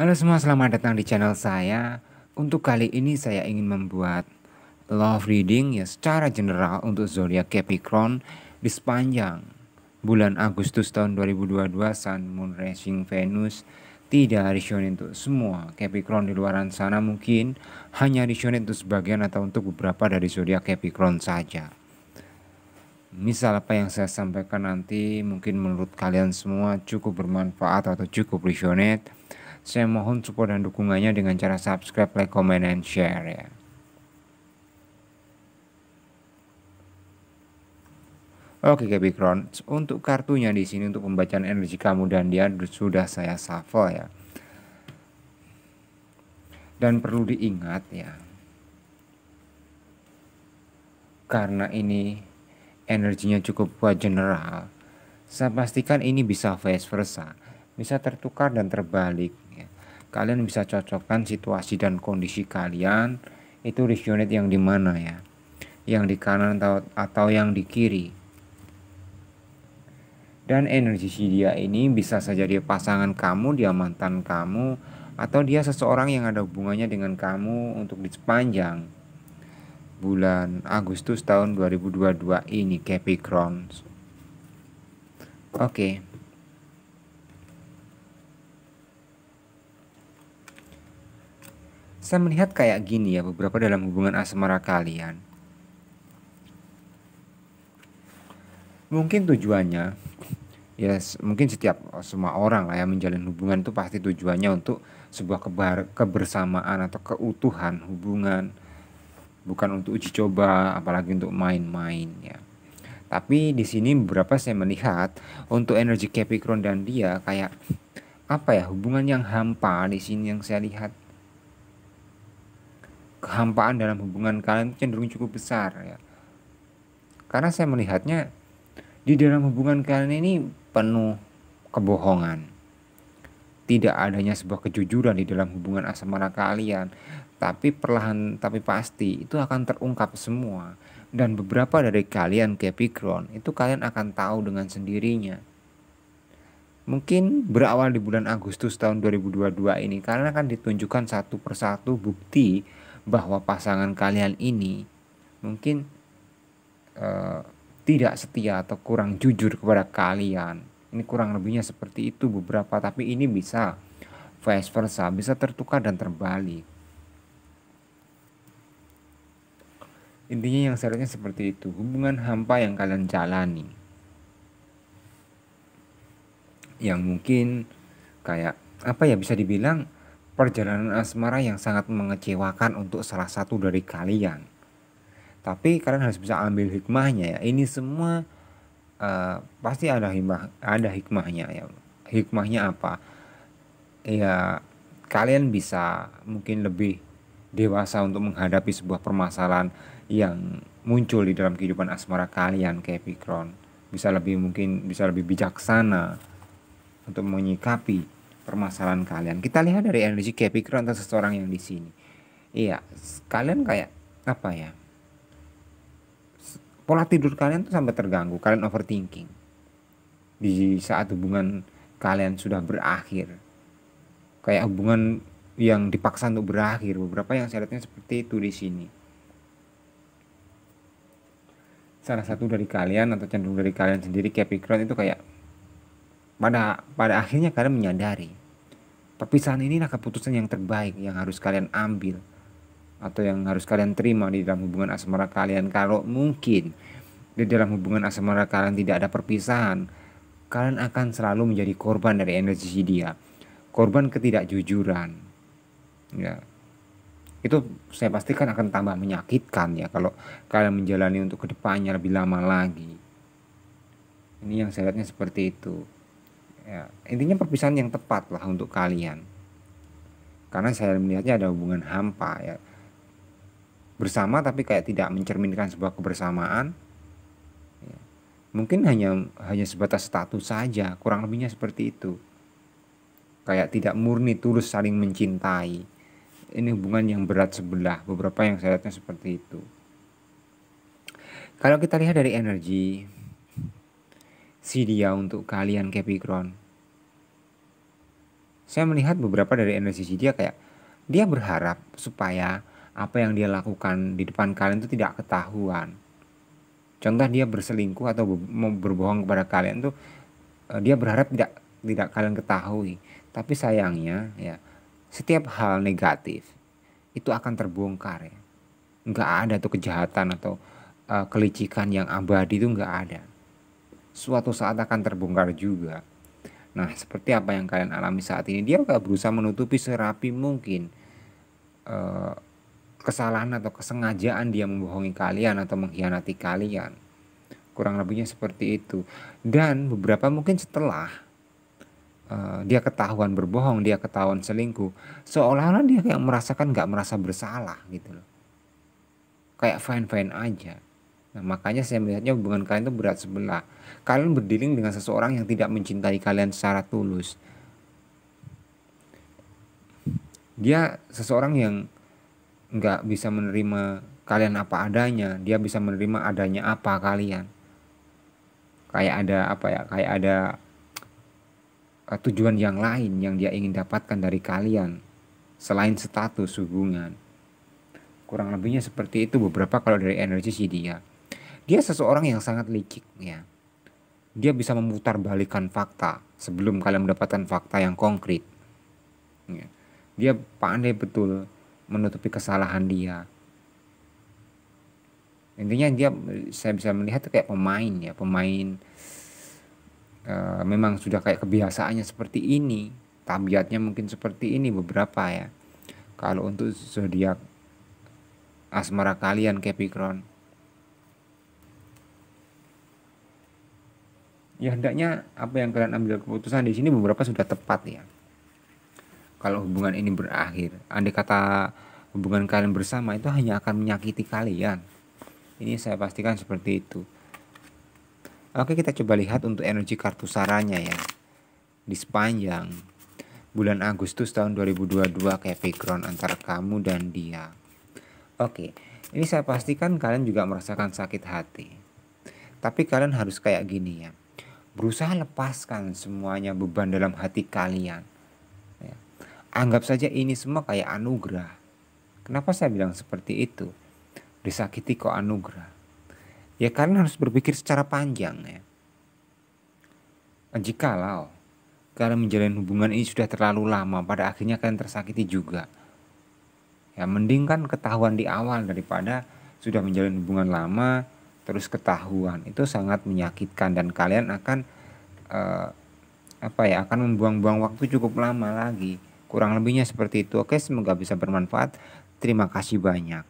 Halo semua, selamat datang di channel saya. Untuk kali ini saya ingin membuat love reading ya secara general untuk zodiak Capricorn di sepanjang bulan Agustus tahun 2022 Sun Moon Rising Venus tidak resonate untuk semua Capricorn di luaran sana mungkin hanya resonate untuk sebagian atau untuk beberapa dari zodiak Capricorn saja. Misal apa yang saya sampaikan nanti mungkin menurut kalian semua cukup bermanfaat atau cukup resonate saya mohon support dan dukungannya dengan cara subscribe, like, comment, and share ya. Oke Gaby untuk kartunya di sini untuk pembacaan energi kamu dan dia sudah saya shuffle ya. Dan perlu diingat ya. Karena ini energinya cukup buat general, saya pastikan ini bisa vice versa, bisa tertukar dan terbalik kalian bisa cocokkan situasi dan kondisi kalian itu review yang di mana ya yang di kanan atau, atau yang di kiri dan energi si dia ini bisa saja dia pasangan kamu, dia mantan kamu, atau dia seseorang yang ada hubungannya dengan kamu untuk di sepanjang bulan Agustus tahun 2022 ini Capricorn. Oke. Okay. Saya melihat kayak gini ya beberapa dalam hubungan asmara kalian. Mungkin tujuannya ya mungkin setiap oh, semua orang lah yang menjalin hubungan itu pasti tujuannya untuk sebuah kebar, kebersamaan atau keutuhan hubungan bukan untuk uji coba apalagi untuk main-main ya tapi di sini beberapa saya melihat untuk energi Capricorn dan dia kayak apa ya hubungan yang hampa di sini yang saya lihat kehampaan dalam hubungan kalian cenderung cukup besar ya. Karena saya melihatnya di dalam hubungan kalian ini penuh kebohongan. Tidak adanya sebuah kejujuran di dalam hubungan asmara kalian, tapi perlahan tapi pasti itu akan terungkap semua dan beberapa dari kalian Capricorn itu kalian akan tahu dengan sendirinya. Mungkin berawal di bulan Agustus tahun 2022 ini karena akan ditunjukkan satu persatu bukti bahwa pasangan kalian ini mungkin uh, tidak setia atau kurang jujur kepada kalian. Ini kurang lebihnya seperti itu beberapa, tapi ini bisa vice versa, bisa tertukar dan terbalik. Intinya yang seharusnya seperti itu, hubungan hampa yang kalian jalani. Yang mungkin kayak apa ya bisa dibilang perjalanan asmara yang sangat mengecewakan untuk salah satu dari kalian. Tapi kalian harus bisa ambil hikmahnya ya. Ini semua uh, pasti ada hikmah, ada hikmahnya ya. Hikmahnya apa? Ya kalian bisa mungkin lebih dewasa untuk menghadapi sebuah permasalahan yang muncul di dalam kehidupan asmara kalian kayak Pikron. bisa lebih mungkin bisa lebih bijaksana untuk menyikapi permasalahan kalian. Kita lihat dari energi Capricorn pikiran atau seseorang yang di sini. Iya, kalian kayak apa ya? Pola tidur kalian tuh sampai terganggu, kalian overthinking. Di saat hubungan kalian sudah berakhir. Kayak hubungan yang dipaksa untuk berakhir, beberapa yang saya seperti itu di sini. Salah satu dari kalian atau cenderung dari kalian sendiri Capricorn itu kayak pada pada akhirnya kalian menyadari Perpisahan inilah keputusan yang terbaik yang harus kalian ambil atau yang harus kalian terima di dalam hubungan asmara kalian. Kalau mungkin di dalam hubungan asmara kalian tidak ada perpisahan, kalian akan selalu menjadi korban dari energi dia. Korban ketidakjujuran. Ya. Itu saya pastikan akan tambah menyakitkan ya kalau kalian menjalani untuk kedepannya lebih lama lagi. Ini yang saya lihatnya seperti itu ya, intinya perpisahan yang tepat lah untuk kalian karena saya melihatnya ada hubungan hampa ya bersama tapi kayak tidak mencerminkan sebuah kebersamaan ya, mungkin hanya hanya sebatas status saja kurang lebihnya seperti itu kayak tidak murni tulus saling mencintai ini hubungan yang berat sebelah beberapa yang saya lihatnya seperti itu kalau kita lihat dari energi Si dia untuk kalian Capricorn. Saya melihat beberapa dari energi si dia kayak dia berharap supaya apa yang dia lakukan di depan kalian itu tidak ketahuan. Contoh dia berselingkuh atau berbohong kepada kalian tuh eh, dia berharap tidak tidak kalian ketahui. Tapi sayangnya ya setiap hal negatif itu akan terbongkar ya. Nggak ada tuh kejahatan atau uh, kelicikan yang abadi itu nggak ada suatu saat akan terbongkar juga. Nah, seperti apa yang kalian alami saat ini, dia gak berusaha menutupi serapi mungkin eh, kesalahan atau kesengajaan dia membohongi kalian atau mengkhianati kalian. Kurang lebihnya seperti itu. Dan beberapa mungkin setelah eh, dia ketahuan berbohong, dia ketahuan selingkuh, seolah-olah dia kayak merasakan gak merasa bersalah gitu loh. Kayak fine-fine aja Nah, makanya saya melihatnya hubungan kalian itu berat sebelah. Kalian berdiling dengan seseorang yang tidak mencintai kalian secara tulus. Dia seseorang yang nggak bisa menerima kalian apa adanya. Dia bisa menerima adanya apa kalian. Kayak ada apa ya? Kayak ada eh, tujuan yang lain yang dia ingin dapatkan dari kalian selain status hubungan. Kurang lebihnya seperti itu beberapa kalau dari energi si dia. Dia seseorang yang sangat licik ya. Dia bisa memutar balikan fakta sebelum kalian mendapatkan fakta yang konkret. Ya. Dia pandai betul menutupi kesalahan dia. Intinya dia saya bisa melihat kayak pemain ya, pemain e, memang sudah kayak kebiasaannya seperti ini, tabiatnya mungkin seperti ini beberapa ya. Kalau untuk zodiak asmara kalian Capricorn ya hendaknya apa yang kalian ambil keputusan di sini beberapa sudah tepat ya. Kalau hubungan ini berakhir, andai kata hubungan kalian bersama itu hanya akan menyakiti kalian. Ini saya pastikan seperti itu. Oke, kita coba lihat untuk energi kartu saranya ya. Di sepanjang bulan Agustus tahun 2022 kayak background antara kamu dan dia. Oke, ini saya pastikan kalian juga merasakan sakit hati. Tapi kalian harus kayak gini ya berusaha lepaskan semuanya beban dalam hati kalian. Ya. Anggap saja ini semua kayak anugerah. Kenapa saya bilang seperti itu? Disakiti kok anugerah. Ya kalian harus berpikir secara panjang ya. Jikalau kalian menjalin hubungan ini sudah terlalu lama, pada akhirnya kalian tersakiti juga. Ya mending kan ketahuan di awal daripada sudah menjalin hubungan lama, terus ketahuan itu sangat menyakitkan dan kalian akan eh, apa ya akan membuang-buang waktu cukup lama lagi kurang lebihnya seperti itu oke semoga bisa bermanfaat terima kasih banyak